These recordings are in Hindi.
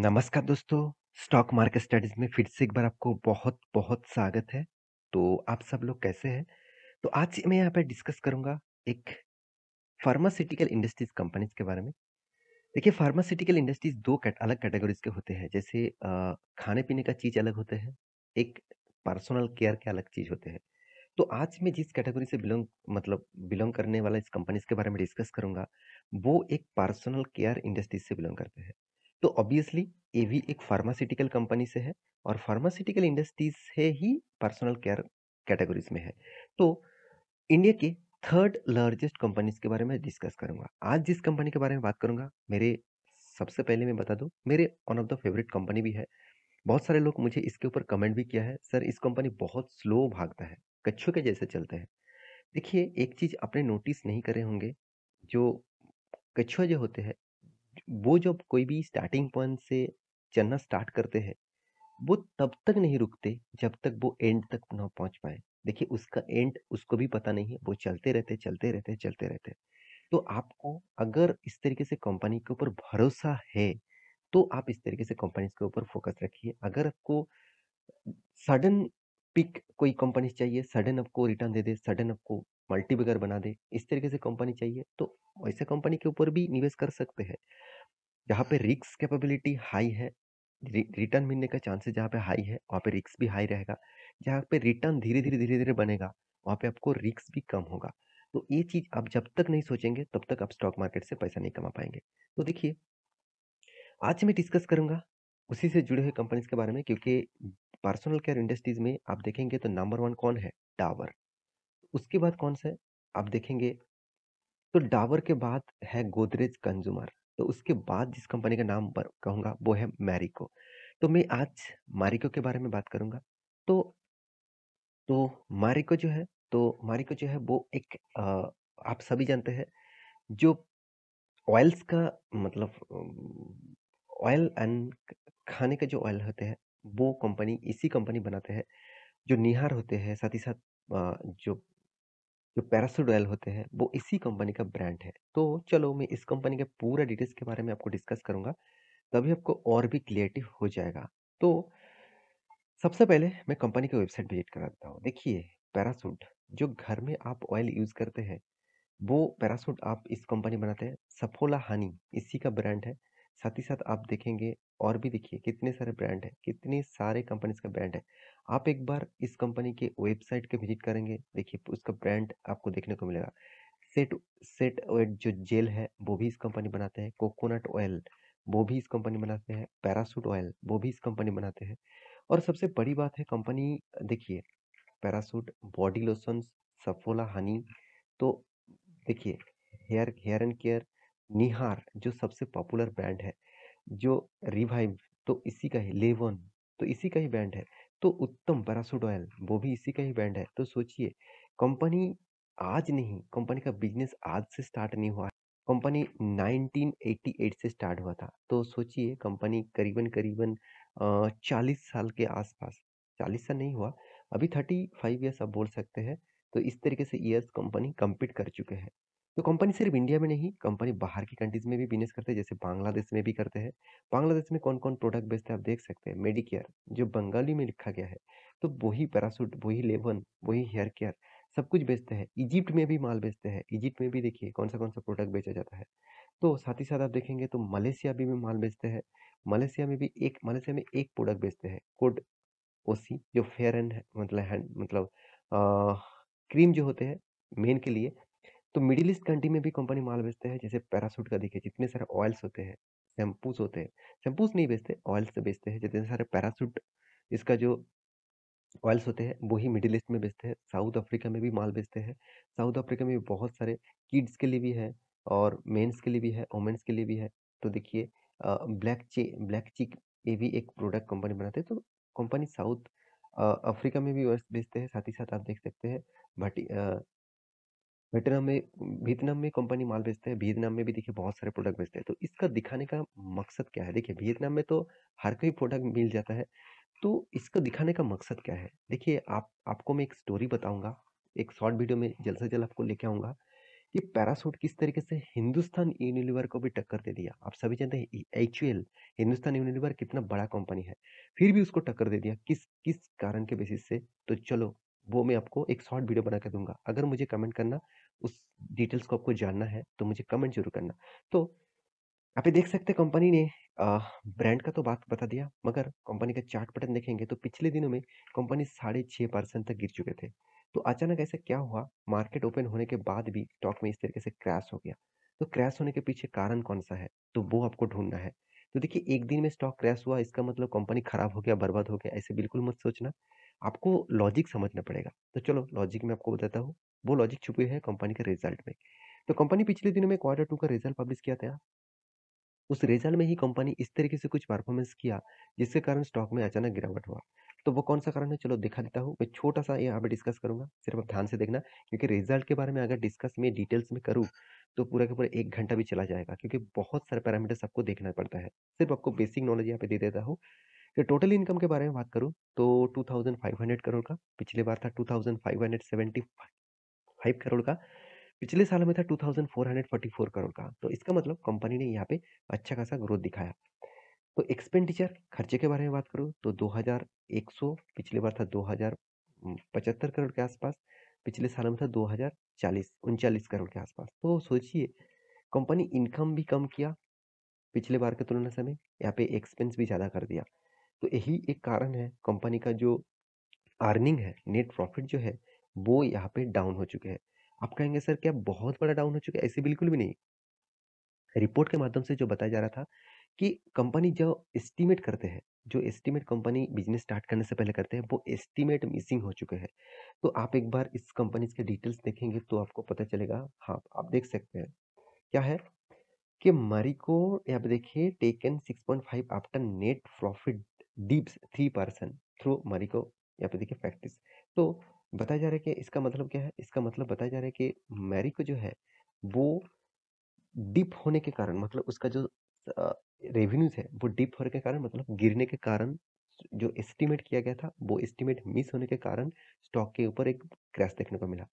नमस्कार दोस्तों स्टॉक मार्केट स्टडीज में फिर से एक बार आपको बहुत बहुत स्वागत है तो आप सब लोग कैसे हैं तो आज मैं यहाँ पर डिस्कस करूँगा एक फार्मास्यूटिकल इंडस्ट्रीज कंपनीज के बारे में देखिए फार्मास्यूटिकल इंडस्ट्रीज दो कट, अलग कैटेगरीज के होते हैं जैसे खाने पीने का चीज़ अलग होते हैं एक पर्सनल केयर के अलग चीज़ होते हैं तो आज मैं जिस कैटेगरी से बिलोंग मतलब बिलोंग करने वाला इस कंपनीज के बारे में डिस्कस करूँगा वो एक पर्सनल केयर इंडस्ट्रीज से बिलोंग करते हैं तो ऑब्वियसली ये भी एक फार्मास्यूटिकल कंपनी से है और फार्मास्यूटिकल इंडस्ट्रीज से ही पर्सनल केयर कैटेगरीज में है तो इंडिया के थर्ड लार्जेस्ट कंपनीज के बारे में डिस्कस करूंगा आज जिस कंपनी के बारे में बात करूंगा मेरे सबसे पहले मैं बता दूं मेरे one of the favourite company भी है बहुत सारे लोग मुझे इसके ऊपर कमेंट भी किया है सर इस कंपनी बहुत स्लो भागता है कच्छू के जैसे चलते हैं देखिए एक चीज़ आपने नोटिस नहीं करे होंगे जो कछुआ जो होते हैं वो जब कोई भी स्टार्टिंग पॉइंट से चलना स्टार्ट करते हैं वो तब तक नहीं रुकते जब तक वो एंड तक ना पहुंच पाए देखिए उसका एंड उसको भी पता नहीं है वो चलते रहते चलते रहते चलते रहते तो आपको अगर इस तरीके से कंपनी के ऊपर भरोसा है तो आप इस तरीके से कंपनीज के ऊपर फोकस रखिए अगर आपको सडन पिक कोई कंपनी चाहिए सडन आपको रिटर्न दे दे सडन आपको मल्टी बगर बना दे इस तरीके से कंपनी चाहिए तो वैसे कंपनी के ऊपर भी निवेश कर सकते हैं जहाँ पे रिक्स कैपेबिलिटी हाई है रिटर्न मिलने का चांसेस जहाँ पे हाई है वहाँ पे रिक्स भी हाई रहेगा जहाँ पे रिटर्न धीरे धीरे धीरे धीरे बनेगा वहाँ पे आपको रिक्स भी कम होगा तो ये चीज़ आप जब तक नहीं सोचेंगे तब तक आप स्टॉक मार्केट से पैसा नहीं कमा पाएंगे तो देखिए आज मैं डिस्कस करूंगा उसी से जुड़े हुए कंपनीज के बारे में क्योंकि पर्सनल केयर इंडस्ट्रीज में आप देखेंगे तो नंबर वन कौन है डावर उसके बाद कौन सा है आप देखेंगे तो डावर के बाद है गोदरेज कंज्यूमर तो उसके बाद जिस कंपनी का नाम कहूँगा वो है मैरिको तो मैं आज मारिको के बारे में बात करूँगा तो तो मारिको जो है तो मारिको जो है वो एक आ, आप सभी जानते हैं जो ऑयल्स का मतलब ऑयल एंड खाने के जो ऑयल होते हैं वो कंपनी इसी कंपनी बनाते हैं जो निहार होते हैं साथ ही साथ जो जो पैरासूड ऑयल होते हैं वो इसी कंपनी का ब्रांड है तो चलो मैं इस कंपनी के पूरा डिटेल्स के बारे में आपको डिस्कस करूँगा तभी आपको और भी क्लियरिटी हो जाएगा तो सबसे पहले मैं कंपनी की वेबसाइट विजिट कराता हूँ देखिए पैरासूट जो घर में आप ऑयल यूज़ करते हैं वो पैरासूट आप इस कंपनी बनाते हैं सफोला हनी इसी का ब्रांड है साथ ही साथ आप देखेंगे और भी देखिए कितने सारे ब्रांड हैं कितने सारे कंपनीज का ब्रांड है आप एक बार इस कंपनी के वेबसाइट के विजिट करेंगे देखिए उसका ब्रांड आपको देखने को मिलेगा सेट सेट जो जेल है वो भी इस कंपनी बनाते हैं कोकोनट ऑयल वो भी इस कंपनी बनाते हैं पैरासूट ऑयल वो भी इस कंपनी बनाते हैं और सबसे बड़ी बात है कंपनी देखिए Parachute body lotions Saffola honey तो देखिए hair hair and care Nihar जो सबसे पॉपुलर ब्रांड है जो रिवाइव तो इसी का ही लेवन तो इसी का ही ब्रांड है तो उत्तम पैरासूट ऑयल वो भी इसी का ही ब्रांड है तो सोचिए कंपनी आज नहीं कंपनी का बिजनेस आज से स्टार्ट नहीं हुआ कंपनी 1988 से स्टार्ट हुआ था तो सोचिए कंपनी करीबन करीबन चालीस साल के आसपास चालीस साल नहीं हुआ अभी थर्टी फाइव ईयर्स आप बोल सकते हैं तो इस तरीके से ईयर्स कंपनी कम्पीट कर चुके हैं तो कंपनी सिर्फ इंडिया में नहीं कंपनी बाहर की कंट्रीज़ में भी बिजनेस करते हैं जैसे बांग्लादेश में भी करते हैं बांग्लादेश में कौन कौन प्रोडक्ट बेचते हैं आप देख सकते हैं मेडिकेयर जो बंगाली में लिखा गया है तो वही पैरासूट वही लेवन वही हेयर केयर सब कुछ बेचते हैं इजिप्ट में भी माल बेचते हैं इजिप्ट में भी देखिए कौन सा कौन सा प्रोडक्ट बेचा जाता है तो साथ ही साथ आप देखेंगे तो मलेशिया भी, भी माल बेचते हैं मलेशिया में भी एक मलेशिया में एक प्रोडक्ट बेचते हैं कोड ओसी जो फेयर एंड मतलब हैंड मतलब आ, क्रीम जो होते हैं मेन के लिए तो मिडिल ईस्ट कंट्री में भी कंपनी माल बेचते हैं जैसे पैरासूट का देखिए जितने सारे ऑयल्स होते हैं शैम्पूस होते हैं शैम्पूस नहीं बेचते ऑयल्स बेचते हैं जितने सारे पैरासूट इसका जो ऑयल्स होते हैं वही मिडिल ईस्ट में बेचते हैं साउथ अफ्रीका में भी माल बेचते हैं साउथ अफ्रीका में भी बहुत सारे किड्स के लिए भी है और मेन्स के लिए भी है वोमेंस के लिए भी है तो देखिए ब्लैक चे ब्लैक चिक ये भी एक प्रोडक्ट कंपनी बनाते हैं तो कंपनी साउथ अफ्रीका में भी बेचते हैं साथ ही साथ आप देख सकते हैं भटी वियतनाम में वियतनाम में कंपनी माल बेचते हैं वियतनाम में भी देखिए बहुत सारे प्रोडक्ट बेचते हैं तो इसका दिखाने का मकसद क्या है देखिए वियतनाम में तो हर कोई प्रोडक्ट मिल जाता है तो इसको दिखाने का मकसद क्या है देखिए आप आपको मैं एक स्टोरी बताऊंगा एक शॉर्ट वीडियो में जल्द से जल्द आपको लेके आऊंगा ये पैरासूट किस तरीके से हिंदुस्तान यूनिलीवर को भी टक्कर दे दिया आप सभी जानते हैं एक्चुअल हिंदुस्तान यूनिलीवर कितना बड़ा कंपनी है फिर भी उसको टक्कर दे दिया किस किस कारण के बेसिस से तो चलो वो मैं आपको एक शॉर्ट वीडियो बना के दूंगा अगर मुझे कमेंट करना उस डिटेल्स को आपको जानना है तो मुझे कमेंट जरूर करना तो आप देख सकते कंपनी ने ब्रांड का तो बात बता दिया मगर कंपनी का चार्ट पैटर्न देखेंगे तो पिछले दिनों में कंपनी साढ़े छः परसेंट तक गिर चुके थे तो अचानक ऐसा क्या हुआ मार्केट ओपन होने के बाद भी स्टॉक में इस तरीके से क्रैश हो गया तो क्रैश होने के पीछे कारण कौन सा है तो वो आपको ढूंढना है तो देखिए एक दिन में स्टॉक क्रैश हुआ इसका मतलब कंपनी खराब हो गया बर्बाद हो गया ऐसे बिल्कुल मत सोचना आपको लॉजिक समझना पड़ेगा तो चलो लॉजिक में आपको बताता हूँ वो लॉजिक छुपी है कंपनी के रिजल्ट में तो कंपनी पिछले दिनों में क्वार्टर टू का रिजल्ट पब्लिश किया था उस रिजल्ट में ही कंपनी इस तरीके से कुछ परफॉर्मेंस किया जिसके कारण स्टॉक में अचानक गिरावट हुआ तो वो कौन सा कारण है चलो दिखा देता हूँ मैं छोटा सा यहाँ पे डिस्कस करूँगा सिर्फ आप ध्यान से देखना क्योंकि रिजल्ट के बारे में अगर डिस्कस में डिटेल्स में करूँ तो पूरा का पूरा एक घंटा भी चला जाएगा क्योंकि बहुत सारे पैरामीटर्स आपको देखना पड़ता है सिर्फ आपको बेसिक नॉलेज यहाँ पे दे देता हूँ फिर टोटल इनकम के बारे में बात करूँ तो 2500 करोड़ का पिछले बार था 2575 करोड़ का पिछले साल में था 2444 करोड़ का तो इसका मतलब कंपनी ने यहाँ पे अच्छा खासा ग्रोथ दिखाया तो एक्सपेंडिचर खर्चे के बारे में बात करूँ तो 2100 पिछले बार था पचहत्तर करोड़ के आसपास पिछले साल में था चालीस उनचालीस करोड़ के आसपास तो सोचिए कंपनी इनकम भी कम किया पिछले बार के तुलना समय यहाँ पे एक्सपेंस भी ज़्यादा कर दिया तो यही एक कारण है कंपनी का जो अर्निंग है नेट प्रॉफिट जो है वो यहाँ पे डाउन हो चुके हैं आप कहेंगे सर क्या बहुत बड़ा डाउन हो चुका है ऐसे बिल्कुल भी नहीं रिपोर्ट के माध्यम से जो बताया जा रहा था कि कंपनी जो एस्टिमेट करते हैं जो एस्टिमेट कंपनी बिजनेस स्टार्ट करने से पहले करते हैं वो एस्टिमेट मिसिंग हो चुके हैं तो आप एक बार इस कंपनी के डिटेल्स देखेंगे तो आपको पता चलेगा हाँ आप देख सकते हैं क्या है कि मरी को यहाँ पे देखिए taken five after net profit dips three person through Marico एपैथी के फैक्टिस तो बताया जा रहा है कि इसका मतलब क्या है इसका मतलब बताया जा रहा है कि मैरी को जो है वो डीप होने के कारण मतलब उसका जो रेवेन्यूज है वो डीप होने के कारण मतलब गिरने के कारण जो एस्टिमेट किया गया था वो एस्टिमेट मिस होने के कारण स्टॉक के ऊपर एक क्रैश देखने को मिला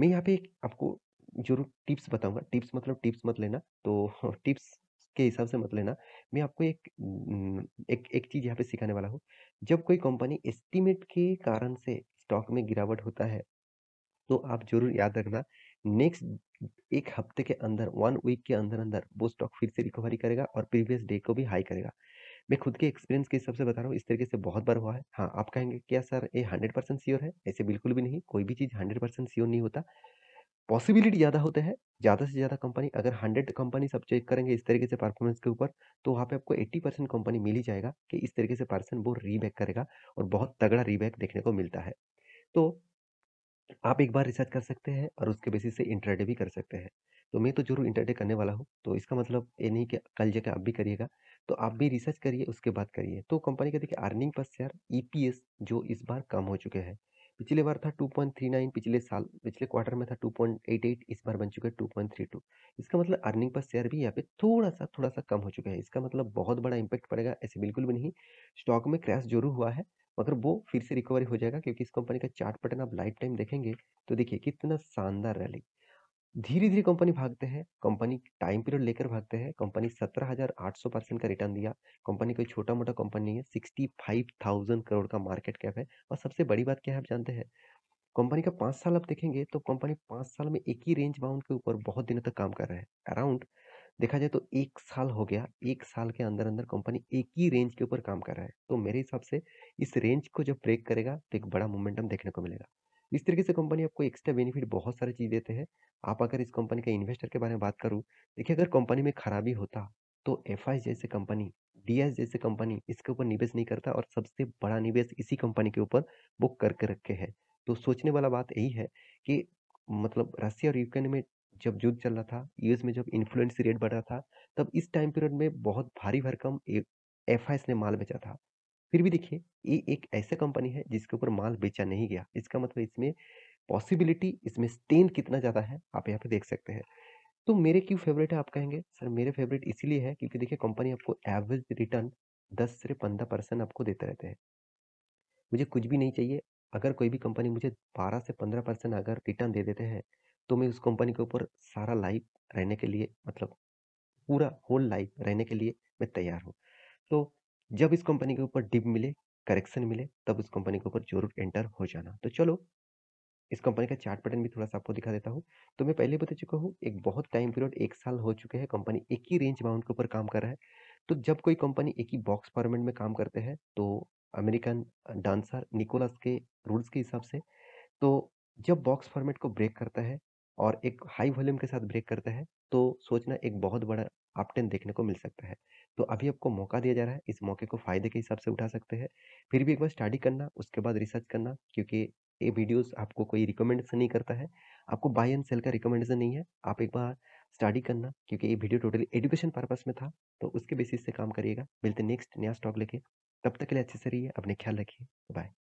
मैं यहाँ पे एक आपको जरूर टिप्स बताऊंगा टिप्स मतलब टिप्स मत लेना तो टिप्स के हिसाब से मत लेना मैं आपको एक एक एक चीज़ यहाँ पे सिखाने वाला हूँ जब कोई कंपनी एस्टीमेट के कारण से स्टॉक में गिरावट होता है तो आप जरूर याद रखना नेक्स्ट एक हफ्ते के अंदर वन वीक के अंदर अंदर वो स्टॉक फिर से रिकवरी करेगा और प्रीवियस डे को भी हाई करेगा मैं खुद के एक्सपीरियंस के हिसाब से बता रहा हूँ इस तरीके से बहुत बार हुआ है हाँ आप कहेंगे क्या सर ये हंड्रेड परसेंट श्योर है ऐसे बिल्कुल भी नहीं कोई भी चीज़ हंड्रेड परसेंट श्योर नहीं होता पॉसिबिलिटी ज़्यादा होता है ज़्यादा से ज़्यादा कंपनी अगर हंड्रेड कंपनी सब चेक करेंगे इस तरीके से परफॉर्मेंस के ऊपर तो वहाँ पे आपको एट्टी परसेंट कंपनी मिल ही जाएगा कि इस तरीके से पर्सन वो रीबैक करेगा और बहुत तगड़ा रीबैक देखने को मिलता है तो आप एक बार रिसर्च कर सकते हैं और उसके बेसिस से इंटरडे भी कर सकते हैं तो मैं तो जरूर इंटरडे करने वाला हूँ तो इसका मतलब ये नहीं कि कल जगह आप भी करिएगा तो आप भी रिसर्च करिए उसके बाद करिए तो कंपनी का देखिए अर्निंग पर शेयर ई जो इस बार कम हो चुके हैं पिछले बार था 2.39 पिछले साल पिछले क्वार्टर में था 2.88 इस बार बन चुका है 2.32 इसका मतलब अर्निंग पर शेयर भी यहाँ पे थोड़ा सा थोड़ा सा कम हो चुका है इसका मतलब बहुत बड़ा इम्पैक्ट पड़ेगा ऐसे बिल्कुल भी नहीं स्टॉक में क्रैश जरूर हुआ है मगर वो फिर से रिकवरी हो जाएगा क्योंकि इस कंपनी का चार्ट पैटर्न आप लाइफ टाइम देखेंगे तो देखिए कितना शानदार रैली धीरे धीरे कंपनी भागते हैं कंपनी टाइम पीरियड लेकर भागते हैं कंपनी सत्रह हजार आठ सौ परसेंट का रिटर्न दिया कंपनी कोई छोटा मोटा कंपनी है सिक्सटी फाइव थाउजेंड करोड़ का मार्केट कैप है और सबसे बड़ी बात क्या है आप जानते हैं कंपनी का पाँच साल आप देखेंगे तो कंपनी पाँच साल में एक ही रेंज बाउंड के ऊपर बहुत दिनों तक काम कर रहे हैं अराउंड देखा जाए तो एक साल हो गया एक साल के अंदर अंदर कंपनी एक ही रेंज के ऊपर काम कर रहा है तो मेरे हिसाब से इस रेंज को जब ब्रेक करेगा तो एक बड़ा मोमेंटम देखने को मिलेगा इस तरीके से कंपनी आपको एक्स्ट्रा बेनिफिट बहुत सारी चीज़ देते हैं आप अगर इस कंपनी के इन्वेस्टर के बारे में बात करूँ देखिए अगर कंपनी में खराबी होता तो एफ जैसे कंपनी डी जैसे कंपनी इसके ऊपर निवेश नहीं करता और सबसे बड़ा निवेश इसी कंपनी के ऊपर बुक करके रखे है तो सोचने वाला बात यही है कि मतलब रशिया और यूक्रेन में जब युद्ध चल रहा था यूएस में जब इन्फ्लुएंस रेट बढ़ रहा था तब इस टाइम पीरियड में बहुत भारी भरकम एफ ने माल बेचा था फिर भी देखिए ये एक ऐसा कंपनी है जिसके ऊपर माल बेचा नहीं गया इसका मतलब इसमें पॉसिबिलिटी इसमें स्टेन कितना ज़्यादा है आप यहाँ पे देख सकते हैं तो मेरे क्यों फेवरेट है आप कहेंगे सर मेरे फेवरेट इसीलिए है क्योंकि देखिए कंपनी आपको एवरेज रिटर्न दस से पंद्रह परसेंट आपको देते रहते हैं मुझे कुछ भी नहीं चाहिए अगर कोई भी कंपनी मुझे बारह से पंद्रह परसेंट अगर रिटर्न दे देते हैं तो मैं उस कंपनी के ऊपर सारा लाइफ रहने के लिए मतलब पूरा होल लाइफ रहने के लिए मैं तैयार हूँ तो जब इस कंपनी के ऊपर डिप मिले करेक्शन मिले तब उस कंपनी के ऊपर जरूर एंटर हो जाना तो चलो इस कंपनी का चार्ट पैटर्न भी थोड़ा सा आपको दिखा देता हूँ तो मैं पहले बता चुका हूँ एक बहुत टाइम पीरियड एक साल हो चुके हैं कंपनी एक ही रेंज अमाउंट के ऊपर काम कर रहा है तो जब कोई कंपनी एक ही बॉक्स फॉर्मेट में काम करते हैं तो अमेरिकन डांसर निकोलस के रूल्स के हिसाब से तो जब बॉक्स फॉर्मेट को ब्रेक करता है और एक हाई वॉल्यूम के साथ ब्रेक करता है तो सोचना एक बहुत बड़ा अपटेन देखने को मिल सकता है तो अभी आपको मौका दिया जा रहा है इस मौके को फ़ायदे के हिसाब से उठा सकते हैं फिर भी एक बार स्टडी करना उसके बाद रिसर्च करना क्योंकि ये वीडियोस आपको कोई रिकमेंडेशन नहीं करता है आपको बाय एंड सेल का रिकमेंडेशन नहीं है आप एक बार स्टडी करना क्योंकि ये वीडियो टोटली एजुकेशन पर्पस में था तो उसके बेसिस से काम करिएगा मिलते नेक्स्ट नया स्टॉक लेके तब तक के लिए अच्छे से रहिए अपने ख्याल रखिए बाय